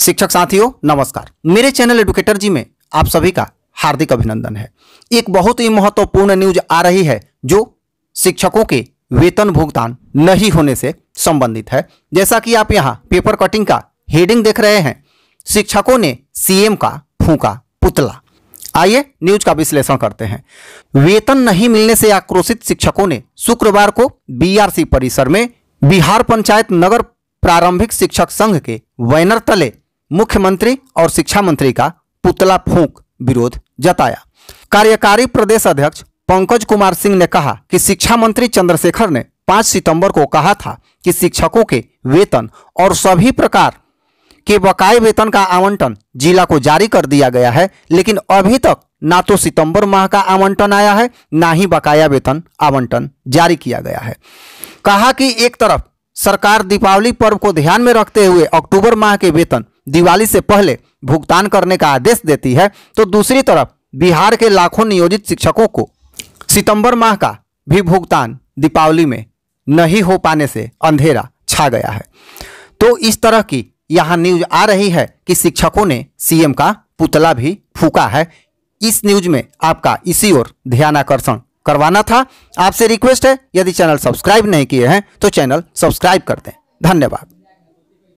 शिक्षक साथियों नमस्कार मेरे चैनल एडुकेटर जी में आप सभी का हार्दिक अभिनंदन है एक बहुत ही महत्वपूर्ण न्यूज आ रही है जो शिक्षकों के वेतन भुगतान नहीं होने से संबंधित है जैसा कि आप यहाँ पेपर कटिंग का हेडिंग देख रहे हैं शिक्षकों ने सीएम का फूका पुतला आइए न्यूज का विश्लेषण करते हैं वेतन नहीं मिलने से आक्रोशित शिक्षकों ने शुक्रवार को बीआरसी परिसर में बिहार पंचायत नगर प्रारंभिक शिक्षक संघ के बैनर तले मुख्यमंत्री और शिक्षा मंत्री का पुतला फूंक विरोध जताया कार्यकारी प्रदेश अध्यक्ष पंकज कुमार सिंह ने कहा कि शिक्षा मंत्री चंद्रशेखर ने 5 सितंबर को कहा था कि शिक्षकों के वेतन और सभी प्रकार के बकाए वेतन का आवंटन जिला को जारी कर दिया गया है लेकिन अभी तक ना तो सितंबर माह का आवंटन आया है ना ही बकाया वेतन आवंटन जारी किया गया है कहा कि एक तरफ सरकार दीपावली पर्व को ध्यान में रखते हुए अक्टूबर माह के वेतन दिवाली से पहले भुगतान करने का आदेश देती है तो दूसरी तरफ बिहार के लाखों नियोजित शिक्षकों को सितंबर माह का भी भुगतान दीपावली में नहीं हो पाने से अंधेरा छा गया है तो इस तरह की यहाँ न्यूज आ रही है कि शिक्षकों ने सीएम का पुतला भी फूका है इस न्यूज में आपका इसी ओर ध्यान आकर्षण करवाना था आपसे रिक्वेस्ट है यदि चैनल सब्सक्राइब नहीं किए हैं तो चैनल सब्सक्राइब कर दें धन्यवाद